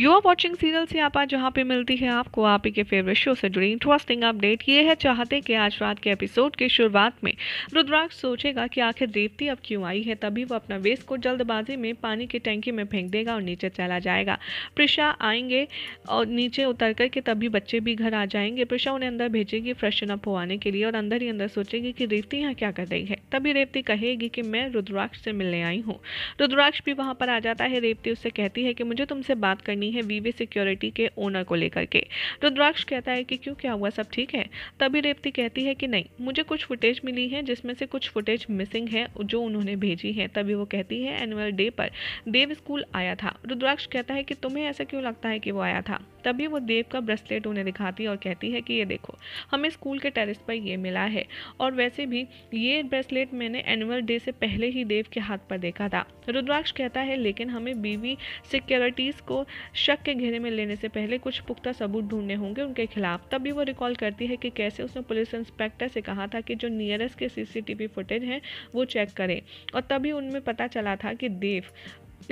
you are watching serial से आप आज जहाँ पे मिलती है आपको आप ही के फेवरेट शो से जुड़ी इंटरेस्टिंग अपडेट ये है चाहते कि आज रात के एपिसोड की शुरुआत में रुद्राक्ष सोचेगा कि आखिर देवती अब क्यों आई है तभी वो अपना वेस्ट को जल्दबाजी में पानी की टैंकी में फेंक देगा और नीचे चला जाएगा प्रिशा आएंगे और नीचे उतर कर के तभी बच्चे भी घर आ जाएंगे प्रिशा उन्हें अंदर भेजेगी फ्रेशन अप होने के लिए और अंदर ही अंदर सोचेगी कि रेवती यहाँ क्या कर रही है तभी रेवती कहेगी कि मैं रुद्राक्ष से मिलने आई हूँ रुद्राक्ष भी वहाँ पर आ जाता है रेवती उससे कहती है कि मुझे तुमसे बात करनी नहीं है वीवे सिक्योरिटी के ओनर को लेकर के रुद्राक्ष कहता है कि क्यों क्या हुआ सब ठीक है तभी रेवती कहती है कि नहीं मुझे कुछ फुटेज मिली है जिसमें से कुछ फुटेज मिसिंग है जो उन्होंने भेजी है तभी वो कहती है एनुअल डे पर देव स्कूल आया था रुद्राक्ष कहता है कि तुम्हें ऐसा क्यों लगता है कि वो आया था तभी वो देव का ब्रेसलेट उन्हें दिखाती है और कहती है कि ये देखो हमें स्कूल के टेरिस पर ये मिला है और वैसे भी ये ब्रेसलेट मैंने एनुअल डे से पहले ही देव के हाथ पर देखा था रुद्राक्ष कहता है लेकिन हमें बीवी सिक्योरिटीज़ को शक के घेरे में लेने से पहले कुछ पुख्ता सबूत ढूंढने होंगे उनके खिलाफ तभी वो रिकॉल करती है कि कैसे उसने पुलिस इंस्पेक्टर से कहा था कि जो नियरेस्ट के सीसीटीवी फुटेज हैं वो चेक करें और तभी उनमें पता चला था कि देव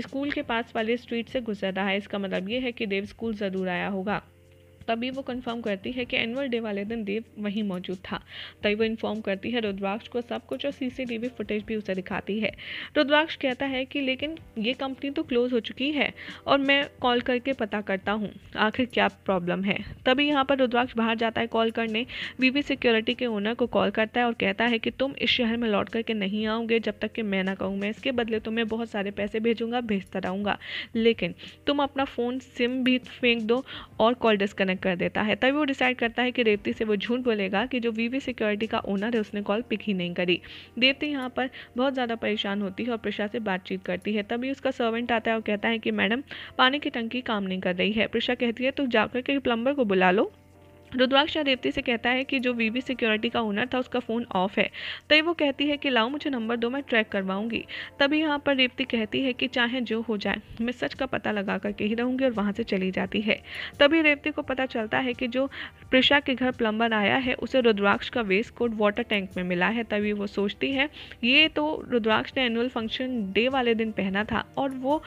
स्कूल के पास वाले स्ट्रीट से गुजर रहा है इसका मतलब ये है कि देव स्कूल ज़रूर आया होगा तभी वो कंफर्म करती है कि एनुअल डे वाले दिन देव वहीं मौजूद था तभी वो इन्फॉर्म करती है रुद्राक्ष को सब कुछ और सीसीटीवी फुटेज भी उसे दिखाती है रुद्राक्ष कहता है कि लेकिन ये कंपनी तो क्लोज हो चुकी है और मैं कॉल करके पता करता हूँ आखिर क्या प्रॉब्लम है तभी यहाँ पर रुद्राक्ष बाहर जाता है कॉल करने वीवी सिक्योरिटी के ओनर को कॉल करता है और कहता है कि तुम इस शहर में लौट करके नहीं आओगे जब तक कि मैं ना कहूँ मैं इसके बदले तुम्हें बहुत सारे पैसे भेजूंगा भेजता रहूँगा लेकिन तुम अपना फ़ोन सिम भी फेंक दो और कॉल डिस्कनेक्ट अलग कर देता है तभी वो डिसाइड करता है कि रेवती से वो झूठ बोलेगा कि जो वीवी सिक्योरिटी का ओनर है उसने कॉल पिक ही नहीं करी रेवती यहाँ पर बहुत ज़्यादा परेशान होती है और प्रशा से बातचीत करती है तभी उसका सर्वेंट आता है और कहता है कि मैडम पानी की टंकी काम नहीं कर रही है प्रशा कहती है तो जाकर के प्लम्बर को बुला लो रुद्राक्ष देवती से कहता है कि जो वीवी सिक्योरिटी का ओनर था उसका फ़ोन ऑफ है तभी तो वो कहती है कि लाओ मुझे नंबर दो मैं ट्रैक करवाऊंगी तभी यहाँ पर रेवती कहती है कि चाहे जो हो जाए मैं सच का पता लगा करके ही रहूँगी और वहाँ से चली जाती है तभी रेवती को पता चलता है कि जो प्रिशा के घर प्लम्बर आया है उसे रुद्राक्ष का वेस्ट कोट वाटर टैंक में मिला है तभी वो सोचती है ये तो रुद्राक्ष ने एनुअल फंक्शन डे वाले दिन पहना था और वो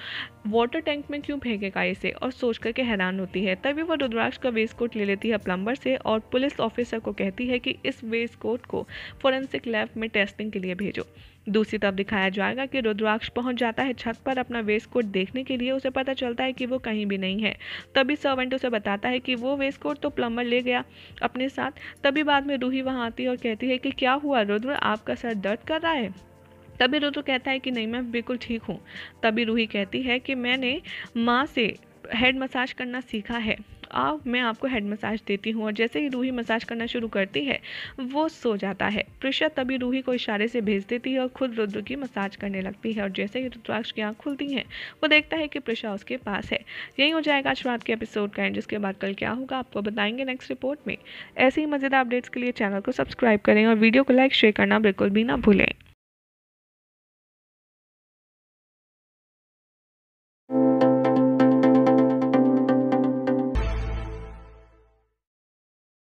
वाटर टैंक में क्यों फेंकेगा इसे और सोच करके हैरान होती है तभी वो रुद्राक्ष का वेस्ट कोट ले लेती है प्लम्बर फार्मर से और पुलिस ऑफिसर को कहती है कि इस वेस्ट कोट को फोरेंसिक लैब में टेस्टिंग के लिए भेजो दूसरी तरफ दिखाया जाएगा कि रुद्राक्ष पहुंच जाता है छत पर अपना वेस्ट कोट देखने के लिए उसे पता चलता है कि वो कहीं भी नहीं है तभी सर्वेंट उसे बताता है कि वो वेस्ट कोट तो प्लम्बर ले गया अपने साथ तभी बाद में रूही वहाँ आती है और कहती है कि क्या हुआ रुद्र आपका सर दर्द कर रहा है तभी रुद्र कहता है कि नहीं मैं बिल्कुल ठीक हूँ तभी रूही कहती है कि मैंने माँ से हेड मसाज करना सीखा है आओ मैं आपको हेड मसाज देती हूँ और जैसे ही रूही मसाज करना शुरू करती है वो सो जाता है प्रिशा तभी रूही को इशारे से भेज देती है और खुद रुद्र की मसाज करने लगती है और जैसे ही रुद्राक्ष की आँख खुलती हैं वो देखता है कि प्रिशा उसके पास है यही हो जाएगा आज रात के एपिसोड का एंड जिसके बाद कल क्या होगा आपको बताएंगे नेक्स्ट रिपोर्ट में ऐसे ही मज़ेदार अपडेट्स के लिए चैनल को सब्सक्राइब करें और वीडियो को लाइक शेयर करना बिल्कुल भी ना भूलें